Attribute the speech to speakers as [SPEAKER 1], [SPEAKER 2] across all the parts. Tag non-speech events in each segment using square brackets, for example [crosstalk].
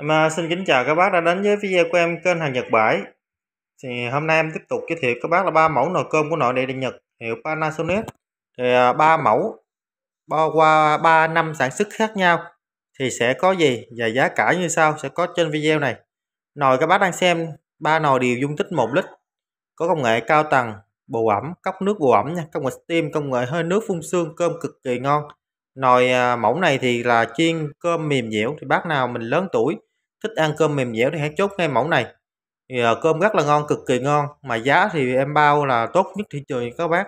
[SPEAKER 1] Em à, xin kính chào các bác đã đến với video của em kênh hàng Nhật Bãi. Thì hôm nay em tiếp tục giới thiệu các bác là ba mẫu nồi cơm của nội địa điện Nhật hiệu Panasonic. Thì à, ba mẫu bao qua 3 năm sản xuất khác nhau thì sẽ có gì và giá cả như sau sẽ có trên video này. Nồi các bác đang xem ba nồi đều dung tích 1 lít có công nghệ cao tầng bù ẩm cốc nước bù ẩm nha công nghệ steam công nghệ hơi nước phun sương cơm cực kỳ ngon nồi à, mẫu này thì là chiên cơm mềm dẻo thì bác nào mình lớn tuổi thích ăn cơm mềm dẻo thì hãy chốt ngay mẫu này thì ờ, cơm rất là ngon cực kỳ ngon mà giá thì em bao là tốt nhất thị trường các bác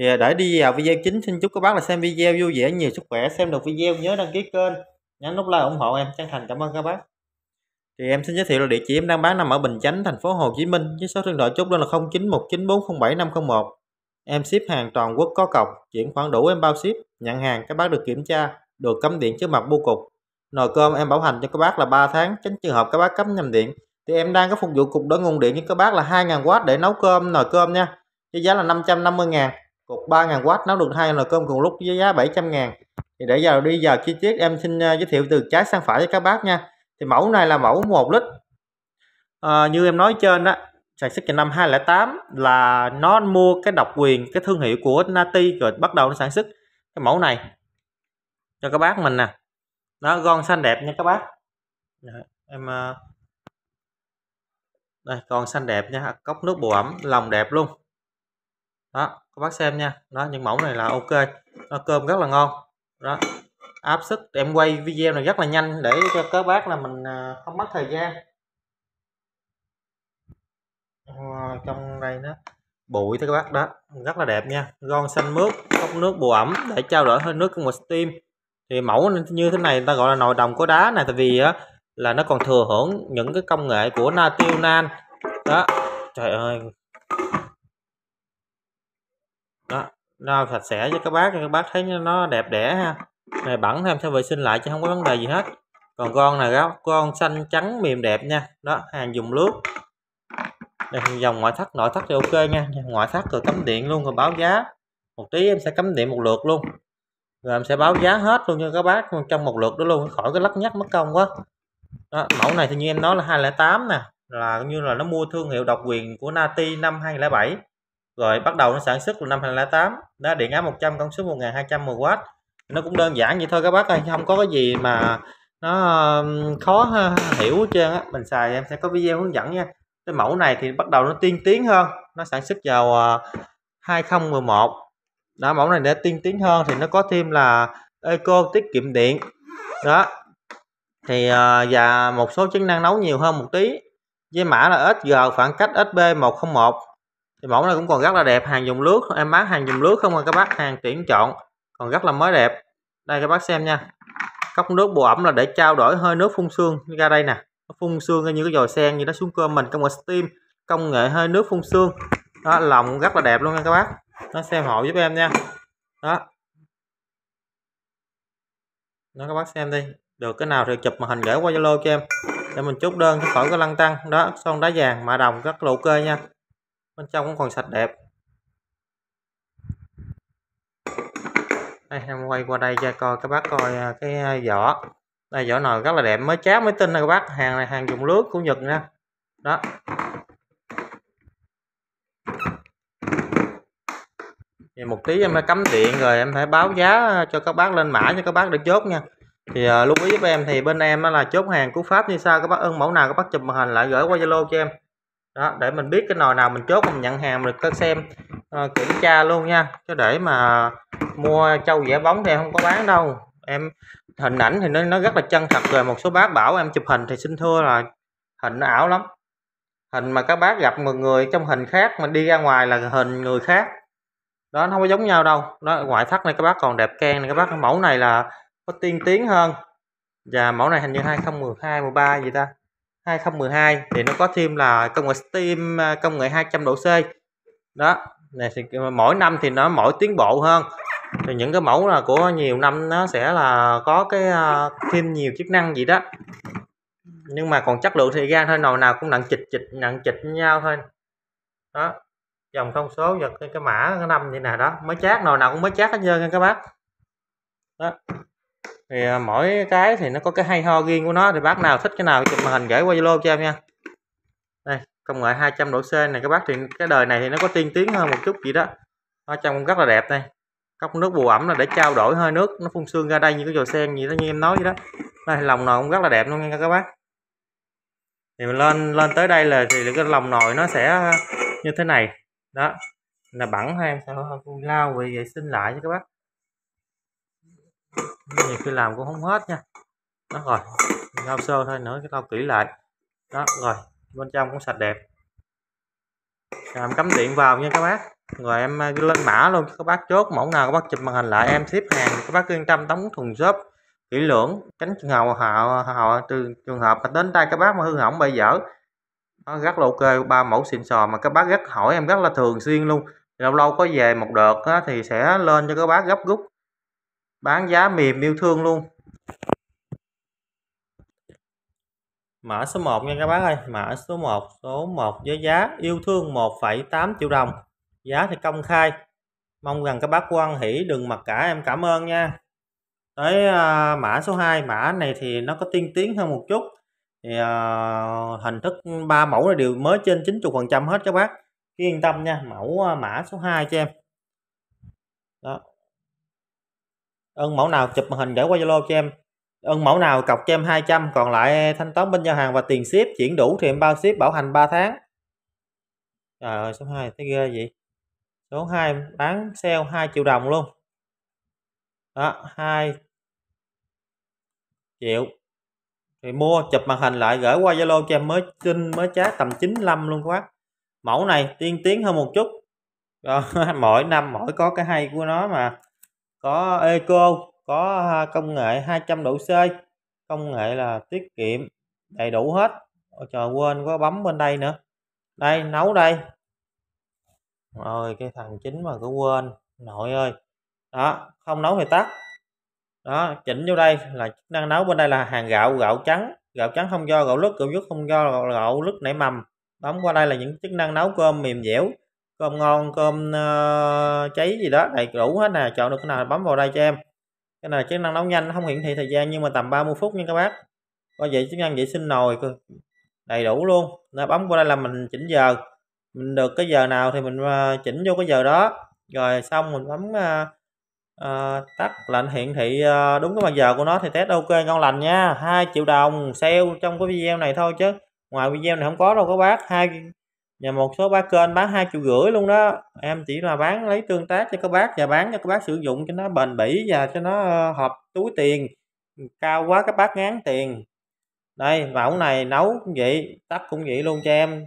[SPEAKER 1] thì ờ, để đi vào video chính xin chúc các bác là xem video vui vẻ nhiều sức khỏe xem được video nhớ đăng ký kênh nhấn nút like ủng hộ em chân thành cảm ơn các bác thì em xin giới thiệu là địa chỉ em đang bán nằm ở Bình Chánh thành phố Hồ Chí Minh với số điện thoại chốt đơn là 0919407501 em ship hàng toàn quốc có cọc chuyển khoản đủ em bao ship nhận hàng các bác được kiểm tra được cấm điện trước mặt bu cục nồi cơm em bảo hành cho các bác là 3 tháng tránh trường hợp các bác cấm nhầm điện thì em đang có phục vụ cục đổi nguồn điện cho các bác là 2.000W để nấu cơm nồi cơm nha với giá là 550 ngàn cục 3.000W nấu được hai nồi cơm cùng lúc với giá 700 ngàn thì để vào đi vào chi tiết em xin ờ, giới thiệu từ trái sang phải với các bác nha thì mẫu này là mẫu 1 lít à, như em nói trên đó sản xuất từ năm 2008 là nó mua cái độc quyền cái thương hiệu của Nati rồi bắt đầu nó sản xuất cái mẫu này cho các bác mình nè nó gòn xanh đẹp nha các bác dạ, em ờ, đây còn xanh đẹp nha cốc nước bù ẩm lòng đẹp luôn đó các bác xem nha đó những mẫu này là ok nó cơm rất là ngon đó áp sức em quay video này rất là nhanh để cho các bác là mình ờ, không mất thời gian ờ, trong đây nó bụi thôi các bác đó rất là đẹp nha gon xanh mướt cốc nước bù ẩm để trao đổi hơi nước của một steam thì mẫu như thế này ta gọi là nồi đồng có đá này tại vì á là nó còn thừa hưởng những cái công nghệ của natrium nan đó trời ơi đó nào sạch sẽ cho các bác các bác thấy nó đẹp đẽ ha này bẩn thêm sẽ vệ sinh lại chứ không có vấn đề gì hết còn con này đó con xanh trắng mềm đẹp nha đó hàng dùng nước đây, dòng ngoại thất nội thất thì ok nha ngoại thất rồi cắm điện luôn rồi báo giá một tí em sẽ cắm điện một lượt luôn rồi em sẽ báo giá hết luôn cho các bác trong một lượt đó luôn khỏi cái lắc nhắc mất công quá đó, mẫu này thì như em nói là 208 nè là như là nó mua thương hiệu độc quyền của Nati năm 2007 rồi bắt đầu nó sản xuất từ năm 2008 đó điện áp 100 công suất 1210W nó cũng đơn giản vậy thôi các bác ơi không có cái gì mà nó khó hiểu hết trơn á mình xài em sẽ có video hướng dẫn nha cái mẫu này thì bắt đầu nó tiên tiến hơn nó sản xuất vào 2011 ờ, đó mẫu này để tiên tiến hơn thì nó có thêm là eco tiết kiệm điện đó thì ờ, và một số chức năng nấu nhiều hơn một tí với mã là SG khoảng cách SB101 thì mẫu này cũng còn rất là đẹp hàng dùng nước em bán hàng dùng nước không à các bác hàng tuyển chọn còn rất là mới đẹp đây các bác xem nha cốc nước bù ẩm là để trao đổi hơi nước phun sương ra đây nè phun sương như cái giò sen như nó xuống cơm mình công nghệ steam công nghệ hơi nước phun sương đó lòng rất là đẹp luôn nha các bác nó xem hộ giúp em nha đó nó các bác xem đi được cái nào thì chụp màn hình gửi qua zalo cho em để mình chốt đơn cho khỏi cái lăng tăng đó son đá vàng mạ đồng rất lỗ cơ nha bên trong cũng còn sạch đẹp đây em quay qua đây cho coi các bác coi à, cái à, vỏ đây vỏ nồi rất là đẹp mới chát mới tinh nè các bác hàng này hàng dùng lướt của nhật nha đó thì một tí em phải cắm điện rồi em phải báo giá cho các bác lên mã cho các bác để chốt nha thì uh, lưu ý giúp em thì bên em là chốt hàng cú pháp như sao các bác ưng mẫu nào các bác chụp màn hình lại gửi qua zalo cho em đó để mình biết cái nồi nào mình chốt mình nhận hàng được các xem uh, kiểm tra luôn nha chứ để mà mua trâu vẽ bóng thì không có bán đâu em hình ảnh thì nó, nó rất là chân thật rồi một số bác bảo em chụp hình thì xin thưa là hình nó ảo lắm hình mà các bác gặp một người trong hình khác mà đi ra ngoài là hình người khác đó nó không có giống nhau đâu đó ngoại thất này các bác còn đẹp keng này các bác mẫu này là có tiên tiến hơn và mẫu này hình như 2012 13 gì ta 2012 thì nó có thêm là công nghệ steam à, công nghệ 200 độ C đó này thì mỗi năm thì nó mỗi tiến bộ hơn thì những cái mẫu là của nhiều năm nó sẽ là có cái uh, thêm nhiều chức năng gì đó nhưng mà còn chất lượng thì gan thôi nồi nào cũng nặng chịch chịch nặng chịch nhau thôi đó dòng thông số và cái, cái mã cái năm như này đó mới chát nồi nào cũng mới chát hết trơn nha các bác đó thì à, mỗi cái thì nó có cái hay ho riêng của nó thì bác nào thích cái nào chụp màn hình gửi qua zalo cho em nha đây công nghệ 200 độ C này các bác thì cái đời này thì nó có tiên tiến hơn một chút gì đó ở trong cũng rất là đẹp đây cốc nước bù ẩm là để trao đổi hơi nước nó phun sương ra đây như cái giò sen gì đó như em nói vậy đó đây lòng nồi cũng rất là đẹp luôn nha các bác thì mình lên lên tới đây là thì cái lòng nồi nó sẽ như thế này đó là bẩn hay em sẽ lao về vệ sinh lại cho các bác nhiều khi làm cũng không hết nha đó rồi lau sơ thôi nữa cái lau kỹ lại đó rồi bên trong cũng sạch đẹp làm cắm điện vào nha các bác rồi em à, lên mã luôn cho các bác chốt mẫu nào các bác chụp màn hình lại em ship hàng các bác yên tâm đóng thùng shop kỹ lưỡng tránh trường hợp họ họ từ trường hợp mà đến tay các bác mà hư hỏng bây giờ nó rất là ok ba mẫu xịn sò mà các bác rất hỏi em rất là thường xuyên luôn lâu lâu có về một đợt á, thì sẽ lên cho các bác gấp rút bán giá mềm yêu thương luôn mã số 1 nha các bác ơi mã số 1 số 1 với giá yêu thương 1,8 triệu đồng giá thì công khai mong rằng các bác quan hỷ đừng mặc cả em cảm ơn nha tới à, mã số 2 mã này thì nó có tiên tiến hơn một chút thì uh, hình thức ba mẫu này đều mới trên 90 phần trăm hết các bác cứ yên tâm nha mẫu ờ, mã số 2 cho em đó ơn mẫu nào chụp màn hình gửi qua Zalo cho em ơn mẫu nào cọc cho em 200 còn lại thanh toán bên giao hàng và tiền ship chuyển đủ thì em bao ship bảo hành 3 tháng trời ơi số 2 thấy ghê vậy số 2 bán sale 2 triệu đồng luôn đó 2 triệu thì mua chụp màn hình lại gửi qua Zalo cho em mới tin mới chát tầm 95 luôn các bác mẫu này tiên tiến hơn một chút Rồi, [laughs] mỗi năm mỗi có cái hay của nó mà có eco có à, công nghệ 200 độ C công nghệ là tiết kiệm đầy đủ hết Ôi trời quên có bấm bên đây nữa đây nấu đây rồi cái thằng chính mà cứ quên nội ơi đó không nấu thì tắt đó chỉnh vô đây là chức năng nấu bên đây là hàng gạo gạo trắng gạo trắng không do gạo lứt gạo dứt không do gạo, gạo lứt nảy mầm bấm qua đây là những chức năng nấu cơm mềm dẻo cơm ngon cơm uh, cháy gì đó đầy đủ hết nè chọn được cái nào bấm vào đây cho em cái này chức năng nấu nhanh không hiển thị thời gian nhưng mà tầm 30 phút nha các bác có vậy chức năng vệ sinh nồi đầy đủ luôn nó bấm qua đây là mình chỉnh giờ mình được cái giờ nào thì mình ờ, chỉnh vô cái giờ đó rồi xong mình bấm uh, à, tắt lệnh hiển thị ờ, đúng cái bàn giờ của nó thì test ok ngon lành nha 2 triệu đồng sale trong cái video này thôi chứ ngoài video này không có đâu các bác hai và một số bác kênh bán hai triệu rưỡi luôn đó em chỉ là bán lấy tương tác cho các bác và bán cho các bác sử dụng cho nó bền bỉ và cho nó ờ, hợp túi tiền ừ, cao quá các bác ngán tiền đây mẫu này nấu cũng vậy tắt cũng vậy luôn cho em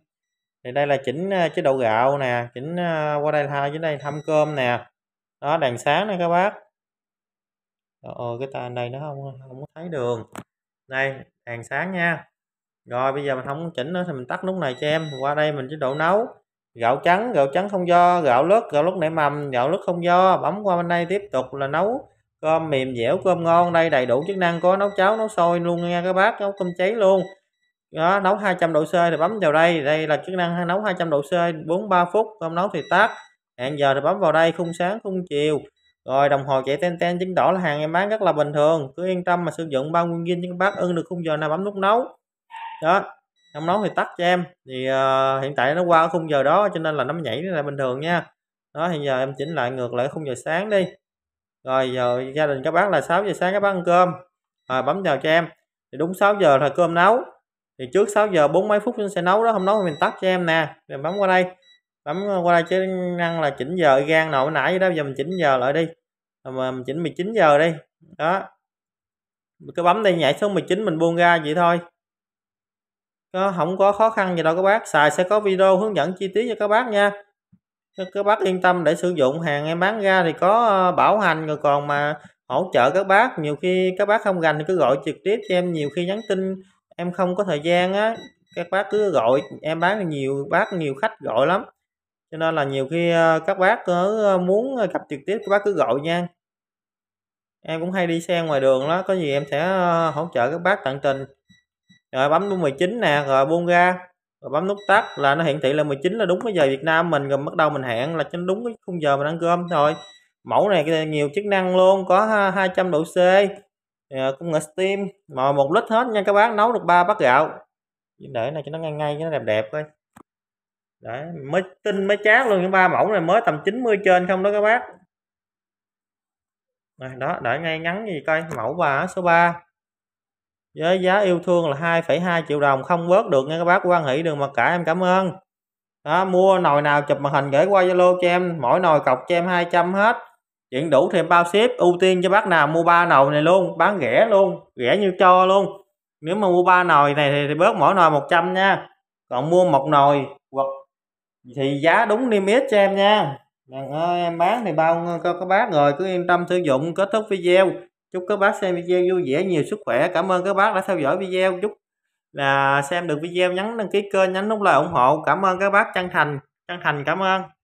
[SPEAKER 1] thì đây là chỉnh chế độ gạo nè chỉnh qua đây thay dưới đây thăm cơm nè đó đèn sáng này các bác Ồ, cái tàn này nó không không thấy đường đây đèn sáng nha rồi bây giờ mình không chỉnh nữa thì mình tắt nút này cho em qua đây mình chế độ nấu gạo trắng gạo trắng không do gạo lứt gạo lứt nảy mầm gạo lứt không do bấm qua bên đây tiếp tục là nấu cơm mềm dẻo cơm ngon đây đầy đủ chức năng có nấu cháo nấu sôi luôn nha các bác nấu cơm cháy luôn đó nấu 200 độ C thì bấm vào đây đây là chức năng nấu 200 độ C 43 phút cơm nấu thì tắt hẹn giờ thì bấm vào đây khung sáng khung chiều rồi đồng hồ chạy ten ten chứng tỏ là hàng em bán rất là bình thường cứ yên tâm mà sử dụng bao nguyên viên những bác ưng được khung giờ nào bấm nút nấu đó không nấu thì tắt cho em thì uh, hiện tại nó qua ở khung giờ đó cho nên là nó nhảy lại bình thường nha đó hiện giờ em chỉnh lại ngược lại khung giờ sáng đi rồi giờ gia đình các bác là 6 giờ sáng các bác ăn cơm rồi bấm vào cho em thì đúng 6 giờ là cơm nấu thì trước 6 giờ bốn mấy phút nó sẽ nấu đó không nấu thì mình tắt cho em nè rồi bấm qua đây tắm ờ, qua đây chứ năng là chỉnh giờ gan nổi nãy vậy đó giờ mình chỉnh giờ lại đi rồi mà mình chỉnh 19 giờ đi đó mình cứ bấm đây nhảy số 19 mình buông ra vậy thôi có không có khó khăn gì đâu các bác xài sẽ có video hướng dẫn chi tiết cho các bác nha các bác yên tâm để sử dụng hàng em bán ra thì có ờ, bảo hành rồi còn mà hỗ trợ các bác nhiều khi các bác không gành thì cứ gọi trực tiếp cho em nhiều khi nhắn tin em không có thời gian á các bác cứ gọi em bán nhiều bác nhiều khách gọi lắm cho nên là nhiều khi ờ, các bác ờ, muốn ờ, gặp trực tiếp các bác cứ gọi nha em cũng hay đi xe ngoài đường đó có gì em sẽ hỗ trợ các bác tận tình rồi bấm nút 19 nè rồi buông ra rồi bấm nút tắt là nó hiển thị là 19 là đúng cái giờ Việt Nam mình rồi bắt đầu mình hẹn là chính đúng cái khung giờ mình ăn cơm thôi mẫu này nhiều chức năng luôn có 200 độ C cũng nghệ steam mà một lít hết nha các bác nấu được ba bát gạo để này cho nó ngay ngay cho nó đẹp đẹp thôi đấy mới tin mới chát luôn những ba mẫu này mới tầm 90 trên không đó các bác à, đó để ngay ngắn gì coi mẫu bà số 3 với giá yêu thương là 2,2 triệu đồng không bớt được nha các bác quan hỷ đường mà cả em cảm ơn đó, mua nồi nào chụp màn hình gửi qua Zalo cho em mỗi nồi cọc cho em 200 hết chuyện đủ thêm bao ship ưu tiên cho bác nào mua ba nồi này luôn bán rẻ luôn rẻ như cho luôn nếu mà mua ba nồi này thì, thì bớt mỗi nồi 100 nha còn mua một nồi hoặc thì giá đúng niêm yết cho em nha Đàn ơi, em bán thì bao cho các bác rồi cứ yên tâm sử dụng kết thúc video chúc các bác xem video vui vẻ nhiều sức khỏe cảm ơn các bác đã theo dõi video chúc là xem được video nhấn đăng ký kênh nhấn nút like ủng hộ cảm ơn các bác chân thành chân thành cảm ơn